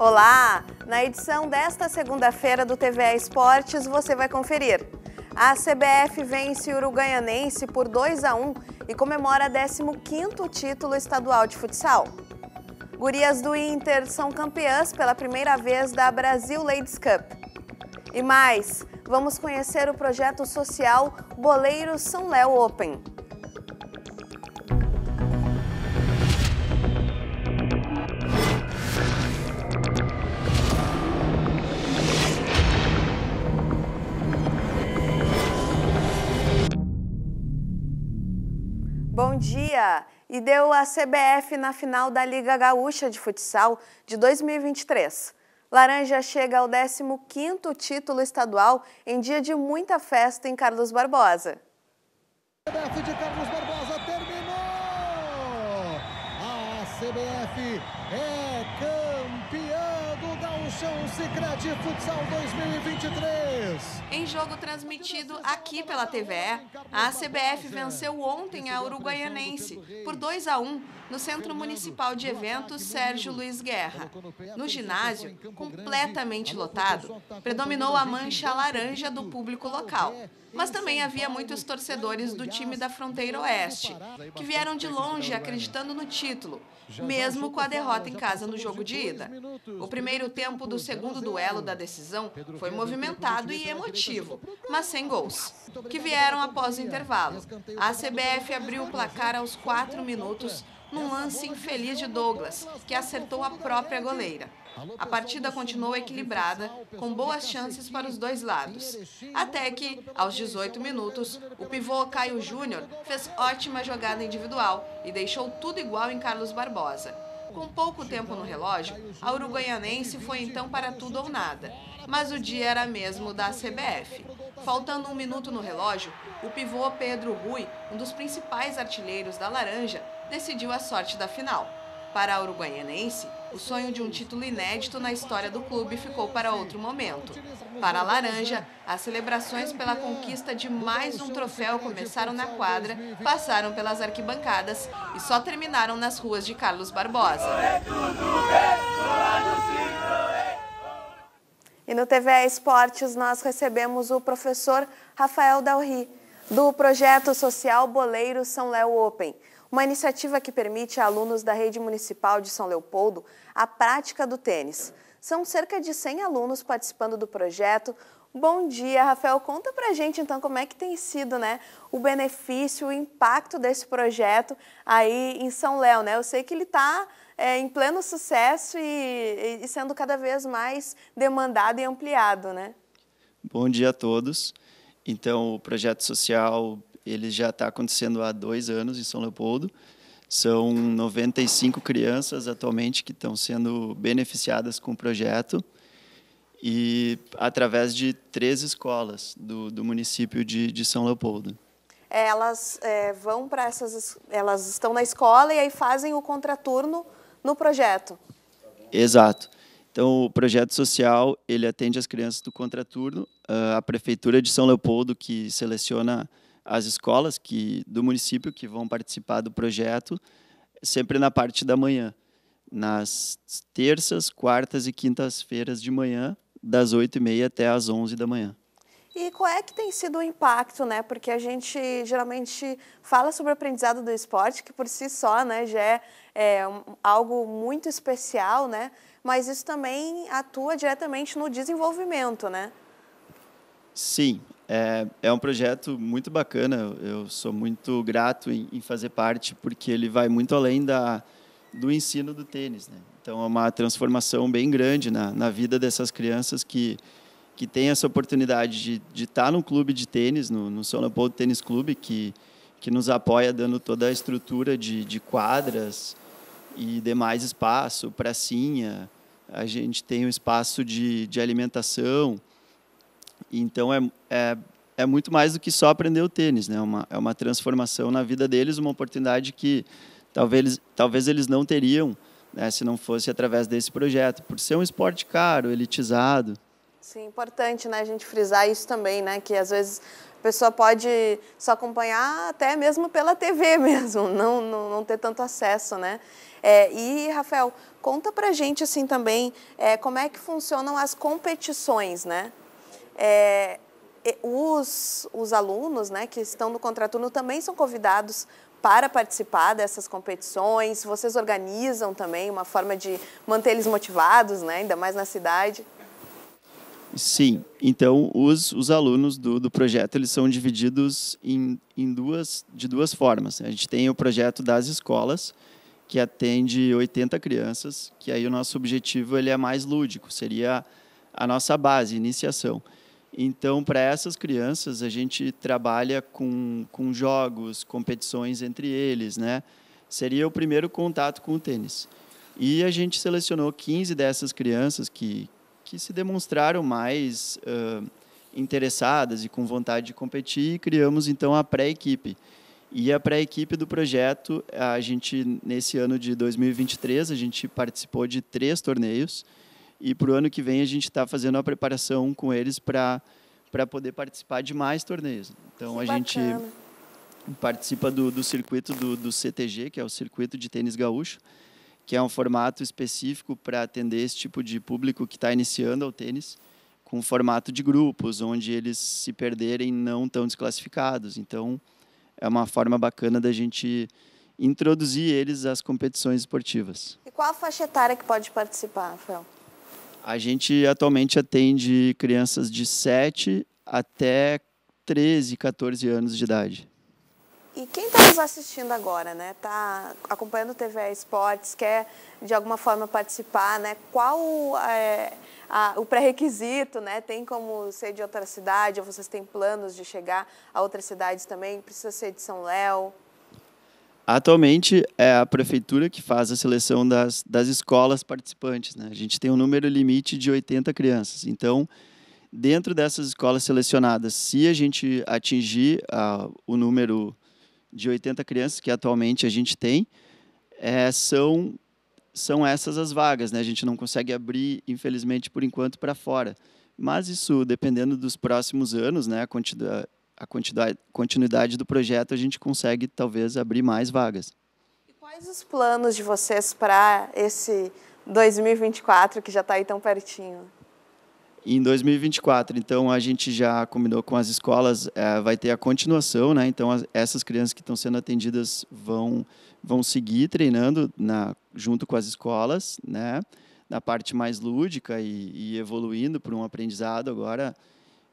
Olá! Na edição desta segunda-feira do TV Esportes você vai conferir. A CBF vence o Uruguaianense por 2 a 1 e comemora 15º título estadual de futsal. Gurias do Inter são campeãs pela primeira vez da Brasil Ladies Cup. E mais, vamos conhecer o projeto social Boleiro São Léo Open. dia e deu a CBF na final da Liga Gaúcha de Futsal de 2023. Laranja chega ao 15º título estadual em dia de muita festa em Carlos Barbosa. CBF de Carlos Barbosa terminou! A CBF é Paixão Sicredi Futsal 2023. Em jogo transmitido aqui pela TVE, a CBF venceu ontem a Uruguaianense por 2 a 1 no Centro Municipal de Eventos Sérgio Luiz Guerra. No ginásio, completamente lotado, predominou a mancha laranja do público local, mas também havia muitos torcedores do time da Fronteira Oeste, que vieram de longe acreditando no título, mesmo com a derrota em casa no jogo de ida. O primeiro tempo do segundo duelo da decisão foi movimentado e emotivo, mas sem gols, que é vieram após o intervalo. A CBF abriu o placar aos quatro minutos né? num lance infeliz de Douglas, que acertou a própria goleira. A partida continuou equilibrada, com boas chances para os dois lados. Até que, aos 18 minutos, o pivô Caio Júnior fez ótima jogada individual e deixou tudo igual em Carlos Barbosa. Com pouco tempo no relógio, a uruguaianense foi então para tudo ou nada, mas o dia era mesmo da CBF. Faltando um minuto no relógio, o pivô Pedro Rui, um dos principais artilheiros da Laranja, decidiu a sorte da final. Para a uruguaianense, o sonho de um título inédito na história do clube ficou para outro momento. Para a Laranja, as celebrações pela conquista de mais um troféu começaram na quadra, passaram pelas arquibancadas e só terminaram nas ruas de Carlos Barbosa. E no TV Esportes nós recebemos o professor Rafael Dalri, do projeto social Boleiro São Léo Open uma iniciativa que permite a alunos da rede municipal de São Leopoldo a prática do tênis. São cerca de 100 alunos participando do projeto. Bom dia, Rafael. Conta pra gente então como é que tem sido, né, o benefício, o impacto desse projeto aí em São Léo, né? Eu sei que ele está é, em pleno sucesso e, e sendo cada vez mais demandado e ampliado, né? Bom dia a todos. Então, o projeto social ele já está acontecendo há dois anos em São Leopoldo. São 95 crianças atualmente que estão sendo beneficiadas com o projeto e através de três escolas do, do município de, de São Leopoldo. Elas é, vão para essas, elas estão na escola e aí fazem o contraturno no projeto. Exato. Então, o projeto social ele atende as crianças do contraturno. Ah, a prefeitura de São Leopoldo que seleciona as escolas que do município que vão participar do projeto sempre na parte da manhã, nas terças, quartas e quintas-feiras de manhã, das 8h30 até as 11 da manhã. E qual é que tem sido o impacto, né? Porque a gente geralmente fala sobre o aprendizado do esporte, que por si só, né, já é, é algo muito especial, né? Mas isso também atua diretamente no desenvolvimento, né? Sim, é, é um projeto muito bacana, eu sou muito grato em, em fazer parte, porque ele vai muito além da, do ensino do tênis. Né? Então, é uma transformação bem grande na, na vida dessas crianças que, que têm essa oportunidade de, de estar tá num clube de tênis, no, no São Leopoldo Tênis Clube, que, que nos apoia dando toda a estrutura de, de quadras e demais espaço, pracinha. A gente tem o um espaço de, de alimentação, então é, é, é muito mais do que só aprender o tênis, né? Uma, é uma transformação na vida deles, uma oportunidade que talvez, talvez eles não teriam né, se não fosse através desse projeto, por ser um esporte caro, elitizado. Sim, importante né, a gente frisar isso também, né? Que às vezes a pessoa pode só acompanhar até mesmo pela TV mesmo, não, não, não ter tanto acesso, né? É, e, Rafael, conta pra gente assim também é, como é que funcionam as competições, né? É, os, os alunos né, que estão no contraturno também são convidados para participar dessas competições? Vocês organizam também uma forma de manter eles motivados, né? ainda mais na cidade? Sim, então os, os alunos do, do projeto eles são divididos em, em duas, de duas formas. Né. A gente tem o projeto das escolas, que atende 80 crianças, que aí o nosso objetivo ele é mais lúdico, seria a nossa base, iniciação. Então, para essas crianças, a gente trabalha com, com jogos, competições entre eles, né? Seria o primeiro contato com o tênis. E a gente selecionou 15 dessas crianças que, que se demonstraram mais uh, interessadas e com vontade de competir e criamos, então, a pré-equipe. E a pré-equipe do projeto, a gente, nesse ano de 2023, a gente participou de três torneios, e para o ano que vem a gente está fazendo a preparação com eles para poder participar de mais torneios. Então que a bacana. gente participa do, do circuito do, do CTG, que é o circuito de tênis gaúcho, que é um formato específico para atender esse tipo de público que está iniciando ao tênis, com um formato de grupos, onde eles se perderem não tão desclassificados. Então, é uma forma bacana da gente introduzir eles às competições esportivas. E qual a faixa etária que pode participar, Rafael? A gente atualmente atende crianças de 7 até 13, 14 anos de idade. E quem está nos assistindo agora, né? Está acompanhando o TV Esportes, quer de alguma forma participar, né? Qual é, a, o pré-requisito, né? Tem como ser de outra cidade? Ou vocês têm planos de chegar a outras cidades também? Precisa ser de São Léo? Atualmente é a prefeitura que faz a seleção das, das escolas participantes. Né? A gente tem um número limite de 80 crianças. Então, dentro dessas escolas selecionadas, se a gente atingir uh, o número de 80 crianças que atualmente a gente tem, é, são, são essas as vagas. Né? A gente não consegue abrir, infelizmente, por enquanto, para fora. Mas isso, dependendo dos próximos anos, né, a quantidade a continuidade do projeto, a gente consegue talvez abrir mais vagas. E quais os planos de vocês para esse 2024 que já está aí tão pertinho? Em 2024, então, a gente já combinou com as escolas, é, vai ter a continuação, né? Então, as, essas crianças que estão sendo atendidas vão, vão seguir treinando na, junto com as escolas, né? Na parte mais lúdica e, e evoluindo para um aprendizado agora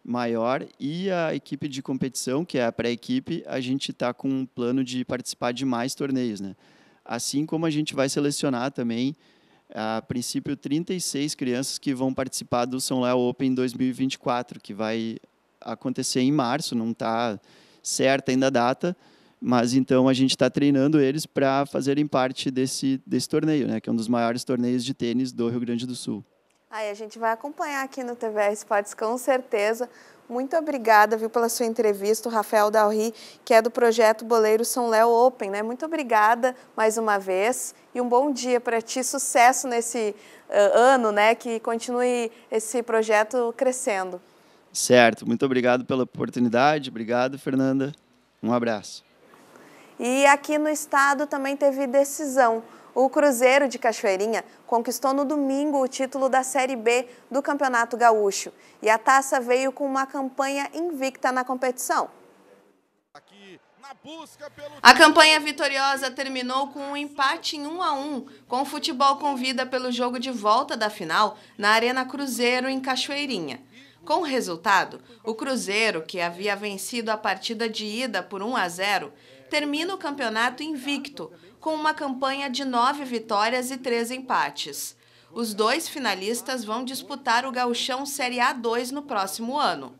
maior e a equipe de competição, que é a pré-equipe, a gente está com um plano de participar de mais torneios, né? Assim como a gente vai selecionar também, a princípio, 36 crianças que vão participar do São Léo Open 2024, que vai acontecer em março, não está certa ainda a data, mas então a gente está treinando eles para fazerem parte desse, desse torneio, né? Que é um dos maiores torneios de tênis do Rio Grande do Sul. Aí a gente vai acompanhar aqui no TVR Esportes com certeza. Muito obrigada, viu, pela sua entrevista, o Rafael Dalri, que é do projeto Boleiro São Léo Open, né? Muito obrigada mais uma vez e um bom dia para ti, sucesso nesse uh, ano, né? Que continue esse projeto crescendo. Certo, muito obrigado pela oportunidade, obrigado, Fernanda. Um abraço. E aqui no estado também teve decisão. O Cruzeiro de Cachoeirinha conquistou no domingo o título da Série B do Campeonato Gaúcho e a taça veio com uma campanha invicta na competição. A campanha vitoriosa terminou com um empate em 1 a 1, com o futebol convida pelo jogo de volta da final na Arena Cruzeiro em Cachoeirinha. Com o resultado, o Cruzeiro, que havia vencido a partida de ida por 1 a 0, termina o campeonato invicto, com uma campanha de nove vitórias e três empates. Os dois finalistas vão disputar o Gauchão Série A2 no próximo ano.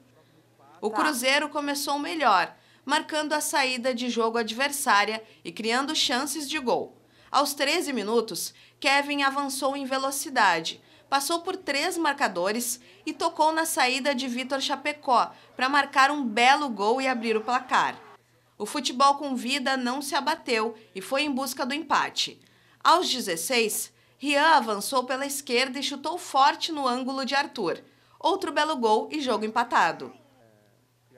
O tá. Cruzeiro começou melhor, marcando a saída de jogo adversária e criando chances de gol. Aos 13 minutos, Kevin avançou em velocidade, passou por três marcadores e tocou na saída de Vitor Chapecó para marcar um belo gol e abrir o placar. O futebol com vida não se abateu e foi em busca do empate. Aos 16, Rian avançou pela esquerda e chutou forte no ângulo de Arthur. Outro belo gol e jogo empatado.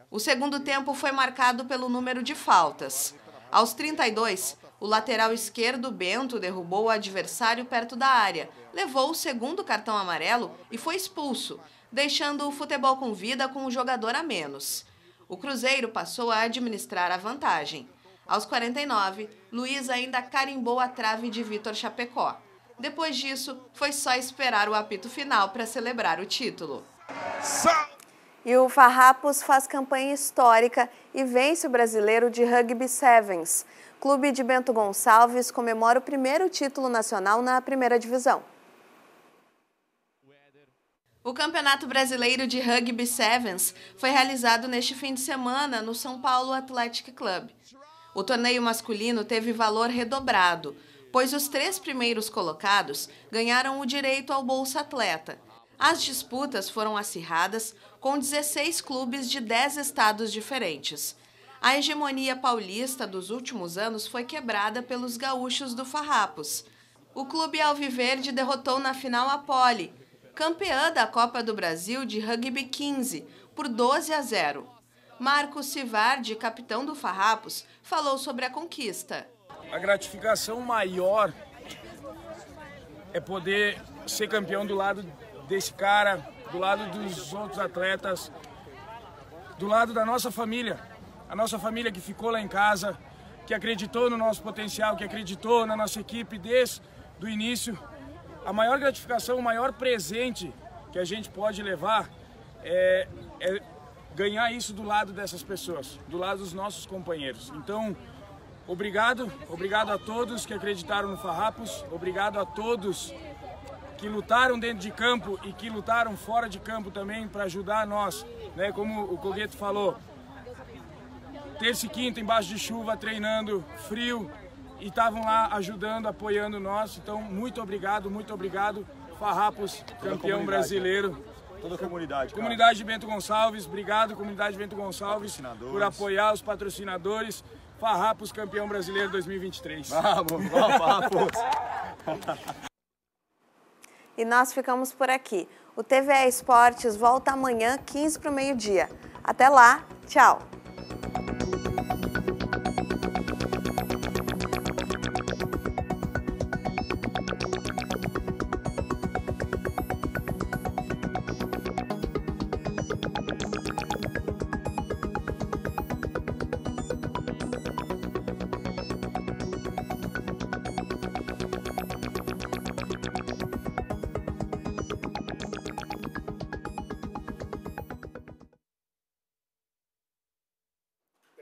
O segundo tempo foi marcado pelo número de faltas. Aos 32, o lateral esquerdo Bento derrubou o adversário perto da área, levou o segundo cartão amarelo e foi expulso, deixando o futebol com vida com o jogador a menos. O Cruzeiro passou a administrar a vantagem. Aos 49, Luiz ainda carimbou a trave de Vitor Chapecó. Depois disso, foi só esperar o apito final para celebrar o título. E o Farrapos faz campanha histórica e vence o brasileiro de Rugby Sevens. Clube de Bento Gonçalves comemora o primeiro título nacional na primeira divisão. O Campeonato Brasileiro de Rugby Sevens foi realizado neste fim de semana no São Paulo Athletic Club. O torneio masculino teve valor redobrado, pois os três primeiros colocados ganharam o direito ao Bolsa Atleta. As disputas foram acirradas, com 16 clubes de 10 estados diferentes. A hegemonia paulista dos últimos anos foi quebrada pelos gaúchos do Farrapos. O clube Alviverde derrotou na final a Poli, campeã da Copa do Brasil de Rugby 15, por 12 a 0. Marcos Sivardi, capitão do Farrapos, falou sobre a conquista. A gratificação maior é poder ser campeão do lado desse cara, do lado dos outros atletas, do lado da nossa família. A nossa família que ficou lá em casa, que acreditou no nosso potencial, que acreditou na nossa equipe desde o início a maior gratificação, o maior presente que a gente pode levar é, é ganhar isso do lado dessas pessoas, do lado dos nossos companheiros. Então, obrigado, obrigado a todos que acreditaram no Farrapos, obrigado a todos que lutaram dentro de campo e que lutaram fora de campo também para ajudar nós, né? Como o Cogueto falou, terça e quinta embaixo de chuva, treinando, frio, e estavam lá ajudando, apoiando nós. Então, muito obrigado, muito obrigado, Farrapos, campeão brasileiro. Toda a comunidade. Cara. Comunidade de Bento Gonçalves, obrigado, comunidade de Bento Gonçalves, por apoiar os patrocinadores. Farrapos, campeão brasileiro 2023. Vamos, Farrapos! e nós ficamos por aqui. O TV Esportes volta amanhã, 15 para o meio-dia. Até lá, tchau!